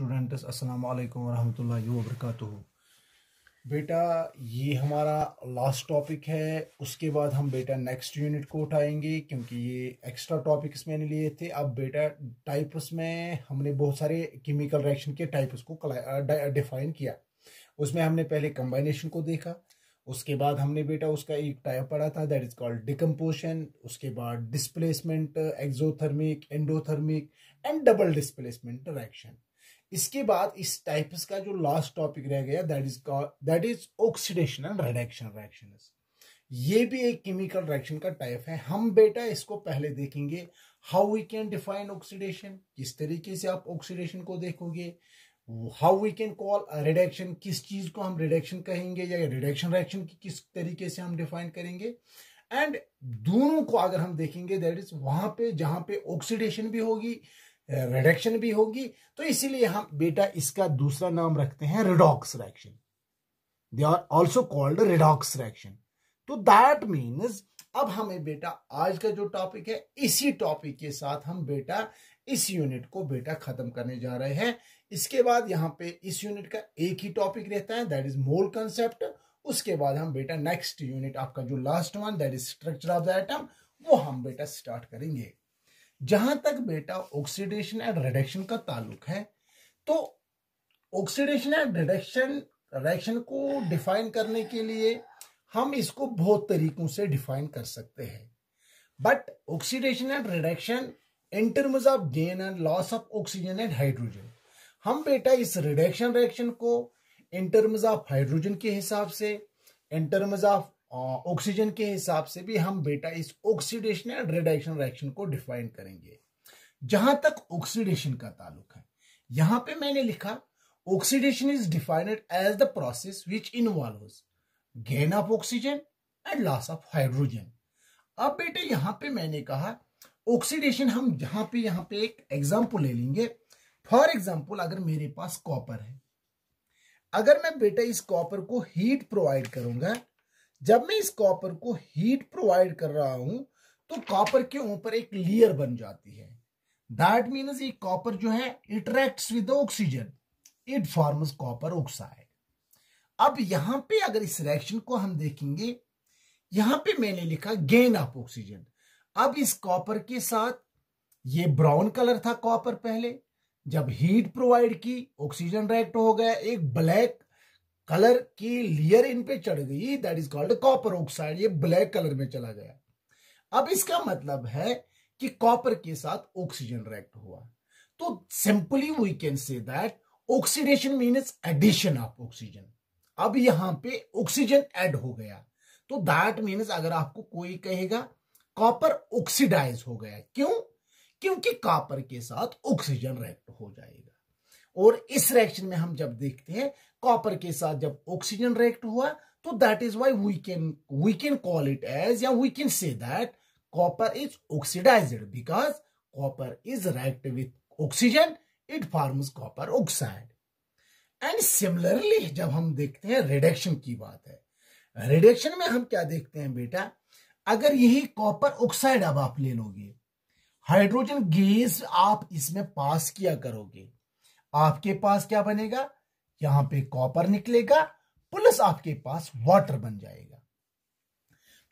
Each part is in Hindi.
स्टूडेंट्स अस्सलाम वालेकुम रहमतुल्लाहि व बेटा ये हमारा लास्ट टॉपिक है उसके बाद हम बेटा नेक्स्ट यूनिट को उठाएंगे क्योंकि ये एक्स्ट्रा टॉपिक्स मैंने लिए थे अब बेटा टाइप्स में हमने बहुत सारे केमिकल रिएक्शन के टाइप्स को डिफाइन किया उसमें हमने पहले कंबाइनेशन को देखा उसके बाद हमने बेटा उसका एक टाइप पढ़ा था दैट इज कॉल्ड डिकम्पोशन उसके बाद displacement exothermic endothermic and double displacement reaction इसके बाद इस टाइप का जो लास्ट टॉपिक रह गया that is call that is oxidation and reduction reaction ये भी एक केमिकल रिएक्शन का टाइप है हम बेटा इसको पहले देखेंगे how we can define oxidation किस तरीके से आप ऑक्सीडेशन को देखोगे how we can call reduction किस चीज को हम रिडक्शन कहेंगे या रिडक्शन रिएक्शन की किस तरीके से हम डिफाइन करेंगे एंड दोनों को अगर हम देखेंगे दैट इज वहां पे जहां पे ऑक्सीडेशन भी होगी रिडक्शन भी होगी तो इसीलिए हम बेटा इसका दूसरा नाम रखते हैं redox reaction they are also called redox reaction तो दैट मीन्स अब हमें बेटा आज का जो टॉपिक है इसी टॉपिक के साथ हम बेटा इस यूनिट को बेटा खत्म करने जा रहे हैं इसके बाद यहाँ पे इस यूनिट का एक ही टॉपिक रहता है दैट इज मोल कंसेप्ट उसके बाद हम बेटा नेक्स्ट यूनिट आपका जो last one that is structure of the atom वो हम बेटा स्टार्ट करेंगे जहां तक बेटा ऑक्सीडेशन एंड रिडक्शन का ताल्लुक है तो ऑक्सीडेशन एंड रिडक्शन रिडक्शन को डिफाइन करने के लिए हम इसको बहुत तरीकों से डिफाइन कर सकते हैं but oxidation and reduction in terms of gain and loss of oxygen and hydrogen हम बेटा इस रिडक्शन रिएक्शन को इन टर्म्स ऑफ हाइड्रोजन के हिसाब से इन टर्म्स ऑफ ऑक्सीजन के हिसाब से भी हम बेटा इस ऑक्सीडेशन एंड रिडक्शन रिएक्शन को डिफाइन करेंगे जहां तक ऑक्सीडेशन का ताल्लुक है यहां पे मैंने लिखा oxidation is defined as the process which involve gain of oxygen and loss of hydrogen अब बेटे यहां पे मैंने कहा ऑक्सीडेशन हम जहां पे यहां पे एक एग्जाम्पल ले लेंगे फॉर एग्जाम्पल अगर मेरे पास कॉपर है अगर मैं बेटा इस कॉपर को हीट प्रोवाइड करूंगा जब मैं इस कॉपर को हीट प्रोवाइड कर रहा हूं तो कॉपर के ऊपर एक लेयर बन जाती है दैट मीनस ये कॉपर जो है interacts with oxygen it forms copper oxide अब यहां पे अगर इस रिएक्शन को हम देखेंगे यहां पे मैंने लिखा गेन ऑफ ऑक्सीजन अब इस कॉपर के साथ ये ब्राउन कलर था कॉपर पहले जब हीट प्रोवाइड की ऑक्सीजन रिएक्ट हो गया एक ब्लैक कलर की लेयर इन पे चढ़ गई that is called copper oxide ये ब्लैक कलर में चला गया अब इसका मतलब है कि कॉपर के साथ ऑक्सीजन रिएक्ट हुआ तो simply we can say that oxidation means addition of oxygen अब यहां पे ऑक्सीजन ऐड हो गया तो दैट मीन्स अगर आपको कोई कहेगा कॉपर ऑक्सीडाइज हो गया क्यों क्योंकि कॉपर के साथ ऑक्सीजन रिएक्ट हो जाएगा और इस रिएक्शन में हम जब देखते हैं कॉपर के साथ जब ऑक्सीजन रिएक्ट हुआ तो that is why we can we can call it as या we can say that copper is oxidized because copper is react with oxygen it forms copper oxide and similarly जब हम देखते हैं रिडक्शन की बात है रिडक्शन में हम क्या देखते हैं बेटा अगर यही कॉपर ऑक्साइड अब आप ले लोगे हाइड्रोजन गैस आप इसमें पास किया करोगे आपके पास क्या बनेगा यहां पे कॉपर निकलेगा प्लस आपके पास वाटर बन जाएगा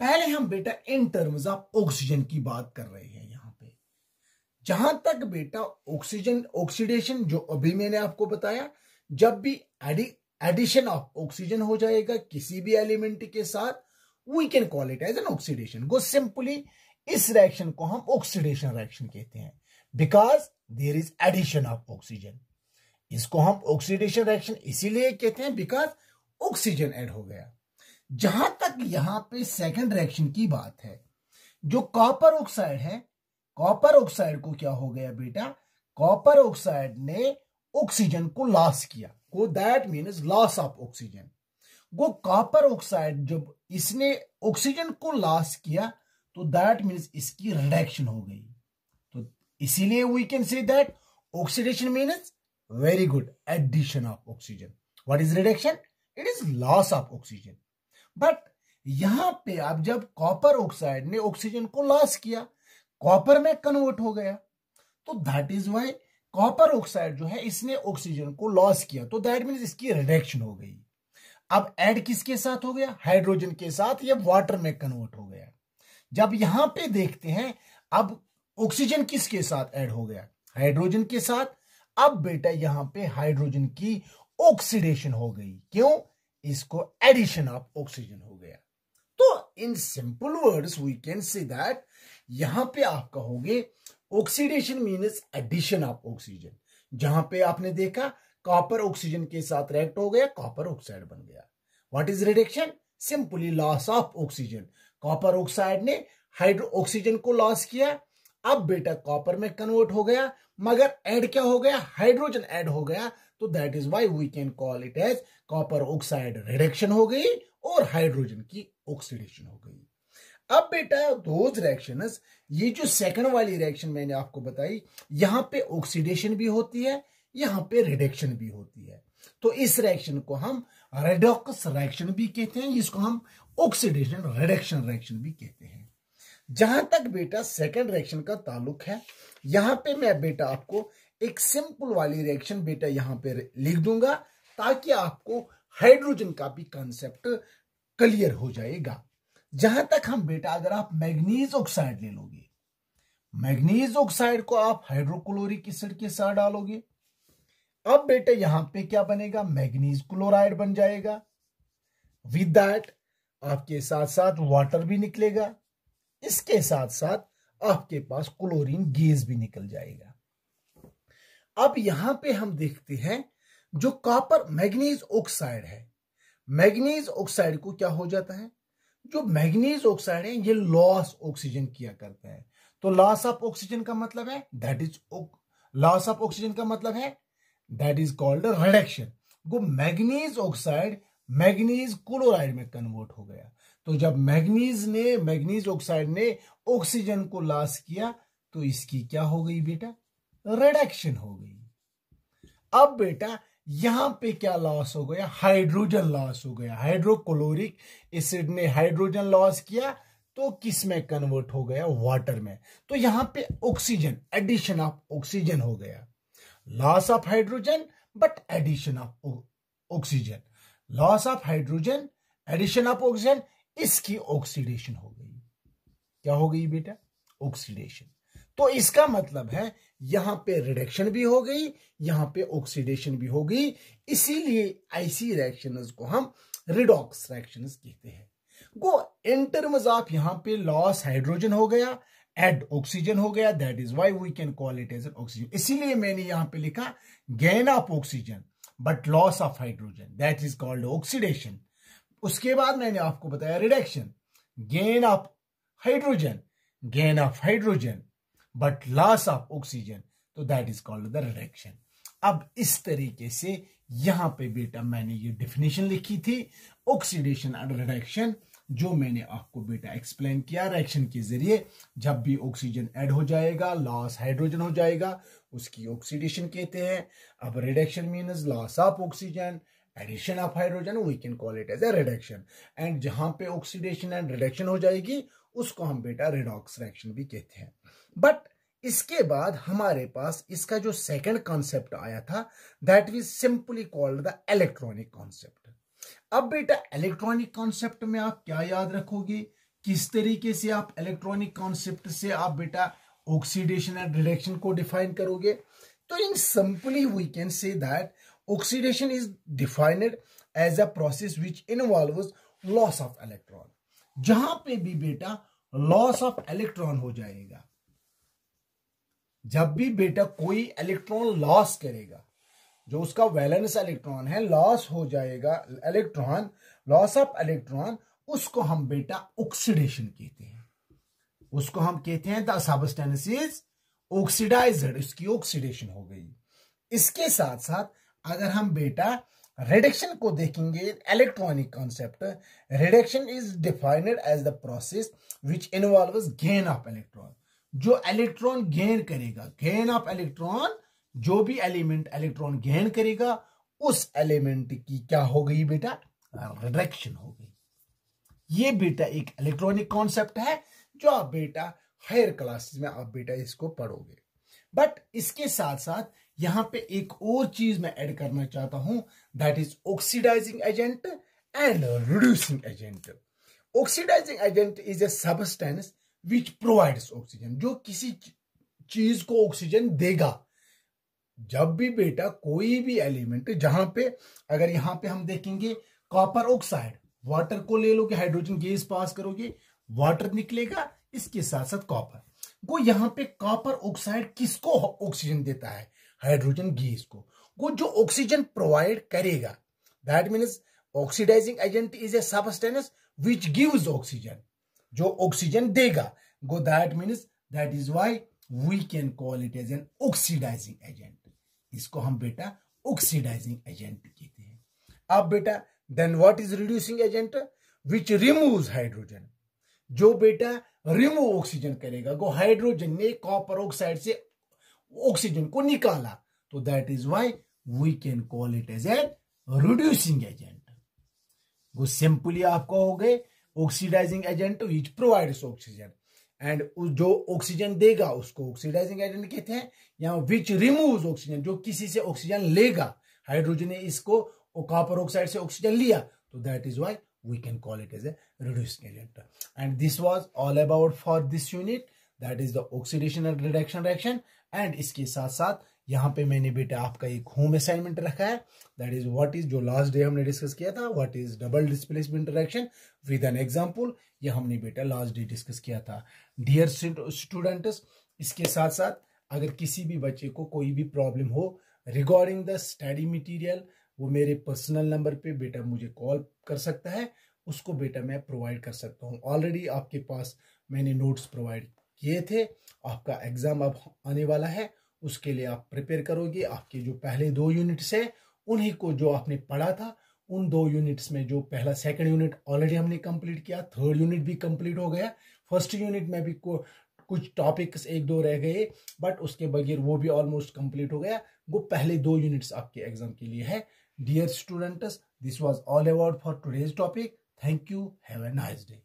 पहले हम बेटा इन टर्म्स ऑफ ऑक्सीजन की बात कर रहे हैं यहां पे जहां तक बेटा ऑक्सीजन ऑक्सीडेशन जो अभी मैंने आपको बताया जब भी एडिशन ऑफ ऑक्सीजन हो जाएगा किसी भी एलिमेंट के साथ we can call it as an oxidation go simply इस रिएक्शन को हम ऑक्सीडेशन रिएक्शन कहते हैं because there is addition of oxygen इसको हम ऑक्सीडेशन रिएक्शन इसीलिए कहते हैं बिकॉज ऑक्सीजन ऐड हो गया जहां तक यहां पे सेकंड रिएक्शन की बात है जो कॉपर ऑक्साइड है कॉपर ऑक्साइड को क्या हो गया बेटा कॉपर ऑक्साइड ने ऑक्सीजन को लॉस किया को that means loss of oxygen वो कॉपर ऑक्साइड जब इसने ऑक्सीजन को लॉस किया तो दैट मीन्स इसकी रिडक्शन हो गई तो इसीलिए we can say that oxidation means Very good. Addition of oxygen. What is reduction? It is loss of oxygen. But यहां पे आप जब कॉपर ऑक्साइड ने ऑक्सीजन को लॉस किया कॉपर में कन्वर्ट हो गया तो that is why copper oxide जो है इसने ऑक्सीजन को लॉस किया तो दैट मीन इसकी रिडक्शन हो गई अब एड किसके साथ हो गया हाइड्रोजन के साथ या वाटर में कन्वर्ट हो गया जब यहां पे देखते हैं अब ऑक्सीजन किसके साथ एड हो गया हाइड्रोजन के साथ अब बेटा यहां पे हाइड्रोजन की ऑक्सीडेशन हो गई क्यों इसको एडिशन ऑफ ऑक्सीजन हो गया तो in simple words we can see that यहां पे आप कहोगे oxidation means addition of oxygen जहां पे आपने देखा कॉपर ऑक्सीजन के साथ रिएक्ट हो गया कॉपर ऑक्साइड बन गया what is reduction simply loss of oxygen copper oxide ने हाइड्रो ऑक्सीजन को लॉस किया अब बेटा कॉपर में कन्वर्ट हो गया मगर ऐड क्या हो गया हाइड्रोजन ऐड हो गया तो that is why we can call it as copper oxide reduction हो गई और हाइड्रोजन की ऑक्सीडेशन हो गई अब बेटा दोज रिएक्शन ये जो सेकंड वाली रिएक्शन मैंने आपको बताई यहां पे ऑक्सीडेशन भी होती है यहां पे रिडक्शन भी होती है तो इस रिएक्शन को हम रेडॉक्स रिएक्शन भी कहते हैं इसको हम ऑक्सीडेशन रिडक्शन रिएक्शन भी कहते हैं जहां तक बेटा सेकेंड रिएक्शन का ताल्लुक है यहां पे मैं बेटा आपको एक सिंपल वाली रिएक्शन बेटा यहां पे लिख दूंगा ताकि आपको हाइड्रोजन का भी कॉन्सेप्ट क्लियर हो जाएगा जहां तक हम बेटा अगर आप मैग्नीज ऑक्साइड ले लोगे मैग्नीज ऑक्साइड को आप हाइड्रोक्लोरिक एसिड के साथ डालोगे अब बेटा यहां पे क्या बनेगा मैग्नीज क्लोराइड बन जाएगा विद दैट आपके साथ साथ वाटर भी निकलेगा इसके साथ साथ आपके पास क्लोरीन गैस भी निकल जाएगा अब यहां पे हम देखते हैं जो कॉपर मैग्नीज ऑक्साइड है मैग्नीज ऑक्साइड को क्या हो जाता है जो मैग्नीज ऑक्साइड है ये लॉस ऑक्सीजन किया करता है तो लॉस ऑफ ऑक्सीजन का मतलब है that is loss of oxygen का मतलब है दैट इज कॉल्ड रिडक्शन वो मैग्नीज ऑक्साइड मैग्नीज क्लोराइड में कन्वर्ट हो गया तो जब मैग्नीज ने मैग्नीज ऑक्साइड ने ऑक्सीजन को लॉस किया तो इसकी क्या हो गई बेटा रिडक्शन हो गई अब बेटा यहां पे क्या लॉस हो गया हाइड्रोजन लॉस हो गया हाइड्रोक्लोरिक एसिड ने हाइड्रोजन लॉस किया तो किस में कन्वर्ट हो गया वाटर में तो यहां पे ऑक्सीजन एडिशन ऑफ ऑक्सीजन हो गया loss of hydrogen but addition of oxygen loss of hydrogen addition of oxygen इसकी ऑक्सीडेशन हो गई क्या हो गई बेटा ऑक्सीडेशन तो इसका मतलब है यहां पे रिडक्शन भी हो गई यहां पे ऑक्सीडेशन भी हो गई इसीलिए ऐसी रिएक्शन को हम रिडॉक्स रिएक्शन कहते हैं गो इन टर्म्स ऑफ यहां पे लॉस हाइड्रोजन हो गया एड ऑक्सीजन हो गया that is why we can call it as an oxygen इसीलिए मैंने यहां पे लिखा gain of oxygen but loss of hydrogen that is called oxidation उसके बाद मैंने आपको बताया reduction gain of hydrogen gain of hydrogen but loss of oxygen तो that is called the reduction अब इस तरीके से यहां पे बेटा मैंने ये डेफिनेशन लिखी थी ऑक्सीडेशन एंड रिडक्शन जो मैंने आपको बेटा एक्सप्लेन किया रिएक्शन के जरिए जब भी ऑक्सीजन ऐड हो जाएगा लॉस हाइड्रोजन हो जाएगा उसकी ऑक्सीडेशन कहते हैं अब reduction means loss of oxygen addition of hydrogen we can call it as a reduction and जहां पे ऑक्सीडेशन एंड रिडक्शन हो जाएगी उसको हम बेटा रिडॉक्स रिएक्शन भी कहते हैं बट इसके बाद हमारे पास इसका जो सेकंड कॉन्सेप्ट आया था that we simply called the electronic concept अब बेटा इलेक्ट्रॉनिक कॉन्सेप्ट में आप क्या याद रखोगे किस तरीके से आप इलेक्ट्रॉनिक कॉन्सेप्ट से आप बेटा ऑक्सीडेशन एंड रिडक्शन को डिफाइन करोगे तो in simply we can say that Oxidation is defined as a process which involves loss of electron. जहां पे भी बेटा लॉस ऑफ इलेक्ट्रॉन हो जाएगा जब भी बेटा कोई इलेक्ट्रॉन लॉस करेगा जो उसका वैलेंस इलेक्ट्रॉन है लॉस हो जाएगा इलेक्ट्रॉन लॉस ऑफ इलेक्ट्रॉन उसको हम बेटा ऑक्सीडेशन कहते हैं उसको हम कहते हैं द सबस्टेंस इज ऑक्सीडाइज्ड इसकी ऑक्सीडेशन हो गई इसके साथ साथ अगर हम बेटा रिडक्शन को देखेंगे electronic concept reduction is defined as the process which involve gain of electron जो इलेक्ट्रॉन गेन करेगा गेन ऑफ इलेक्ट्रॉन जो भी एलिमेंट इलेक्ट्रॉन गेन करेगा उस एलिमेंट की क्या हो गई बेटा रिडक्शन हो गई ये बेटा एक इलेक्ट्रॉनिक कॉन्सेप्ट है जो आप बेटा हायर क्लासेस में आप बेटा इसको पढ़ोगे बट इसके साथ साथ यहां पे एक और चीज मैं ऐड करना चाहता हूं that is oxidizing agent and reducing agent oxidizing agent is a substance which provides oxygen जो किसी चीज को ऑक्सीजन देगा जब भी बेटा कोई भी एलिमेंट जहां पे अगर यहां पे हम देखेंगे कॉपर ऑक्साइड वाटर को ले लोगे हाइड्रोजन गैस पास करोगे वाटर निकलेगा इसके साथ साथ कॉपर वो यहां पे कॉपर ऑक्साइड किसको ऑक्सीजन देता है हाइड्रोजन गैस को वो जो ऑक्सीजन प्रोवाइड करेगा that means oxidizing agent is a substance which gives oxygen जो ऑक्सीजन देगा go that means that is why we can call it as an oxidizing agent इसको हम बेटा ऑक्सीडाइजिंग एजेंट कहते हैं अब बेटा then what is reducing agent which remove hydrogen जो बेटा रिमूव ऑक्सीजन करेगा गो हाइड्रोजन ने कॉपर ऑक्साइड से ऑक्सीजन को निकाला तो that is why we can call it as an reducing agent वो सिंपली आपका हो गए oxidizing agent which provide oxygen and जो ऑक्सीजन देगा उसको ऑक्सीडाइजिंग एजेंट कहते हैं या विच रिमूव ऑक्सीजन जो किसी से ऑक्सीजन लेगा हाइड्रोजन ने इसको कॉपर ऑक्साइड से ऑक्सीजन लिया तो that is why we can call it as a reduced reactor and this was all about for this unit that is the oxidation and reduction reaction and इसके साथ साथ यहाँ पे मैंने बेटा आपका एक होम असाइनमेंट रखा है दैट इज व्हाट इज जो लास्ट डे हमने डिस्कस किया था what is double displacement reaction with an example ये हमने बेटा लास्ट डे डिस्कस किया था डियर स्टूडेंट्स इसके साथ साथ अगर किसी भी बच्चे को कोई भी प्रॉब्लम हो रिगार्डिंग द स्टडी मटीरियल वो मेरे पर्सनल नंबर पे बेटा मुझे कॉल कर सकता है उसको बेटा मैं प्रोवाइड कर सकता हूँ ऑलरेडी आपके पास मैंने नोट्स प्रोवाइड किए थे आपका एग्ज़ाम अब आने वाला है उसके लिए आप प्रिपेयर करोगे आपके जो पहले दो यूनिट्स है उन्हीं को जो आपने पढ़ा था उन दो यूनिट्स में जो पहला सेकंड यूनिट ऑलरेडी हमने कंप्लीट किया थर्ड यूनिट भी कंप्लीट हो गया फर्स्ट यूनिट में भी को कुछ टॉपिक्स एक दो रह गए बट उसके बगैर वो भी ऑलमोस्ट कंप्लीट हो गया वो पहले दो यूनिट्स आपके एग्जाम के लिए है Dear students, this was all about for today's topic. Thank you. Have a nice day.